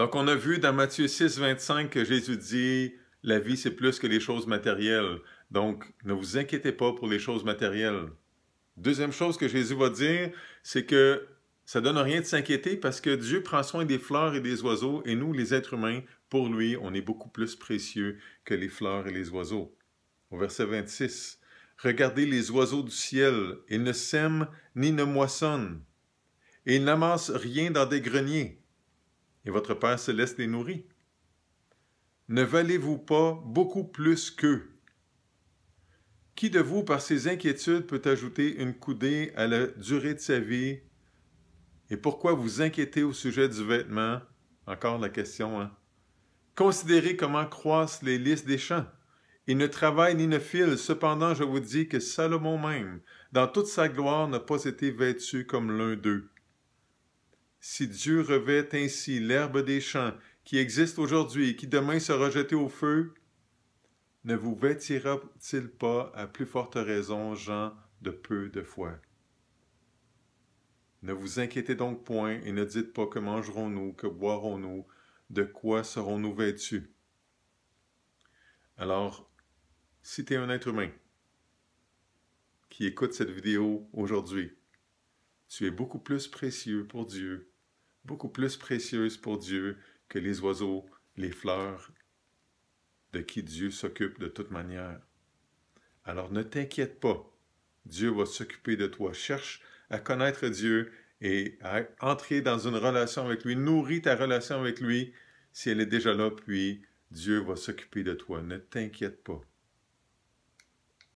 Donc, on a vu dans Matthieu 6, 25 que Jésus dit La vie, c'est plus que les choses matérielles. Donc, ne vous inquiétez pas pour les choses matérielles. Deuxième chose que Jésus va dire, c'est que ça donne rien de s'inquiéter parce que Dieu prend soin des fleurs et des oiseaux et nous, les êtres humains, pour lui, on est beaucoup plus précieux que les fleurs et les oiseaux. Au verset 26, Regardez les oiseaux du ciel, ils ne sèment ni ne moissonnent, et ils n'amassent rien dans des greniers, et votre Père céleste les nourrit. Ne valez-vous pas beaucoup plus qu'eux? Qui de vous, par ses inquiétudes, peut ajouter une coudée à la durée de sa vie? Et pourquoi vous inquiétez au sujet du vêtement? Encore la question, hein? Considérez comment croissent les lys des champs. Ils ne travaillent ni ne filent, cependant je vous dis que Salomon même, dans toute sa gloire, n'a pas été vêtu comme l'un d'eux. Si Dieu revêt ainsi l'herbe des champs qui existe aujourd'hui et qui demain sera jetée au feu, ne vous vêtira-t-il pas à plus forte raison, gens de peu de foi? Ne vous inquiétez donc point et ne dites pas que mangerons-nous, que boirons-nous, de quoi serons-nous vêtus. Alors, si tu es un être humain qui écoute cette vidéo aujourd'hui, tu es beaucoup plus précieux pour Dieu beaucoup plus précieuse pour Dieu que les oiseaux, les fleurs, de qui Dieu s'occupe de toute manière. Alors ne t'inquiète pas, Dieu va s'occuper de toi. Cherche à connaître Dieu et à entrer dans une relation avec lui. Nourris ta relation avec lui si elle est déjà là, puis Dieu va s'occuper de toi. Ne t'inquiète pas.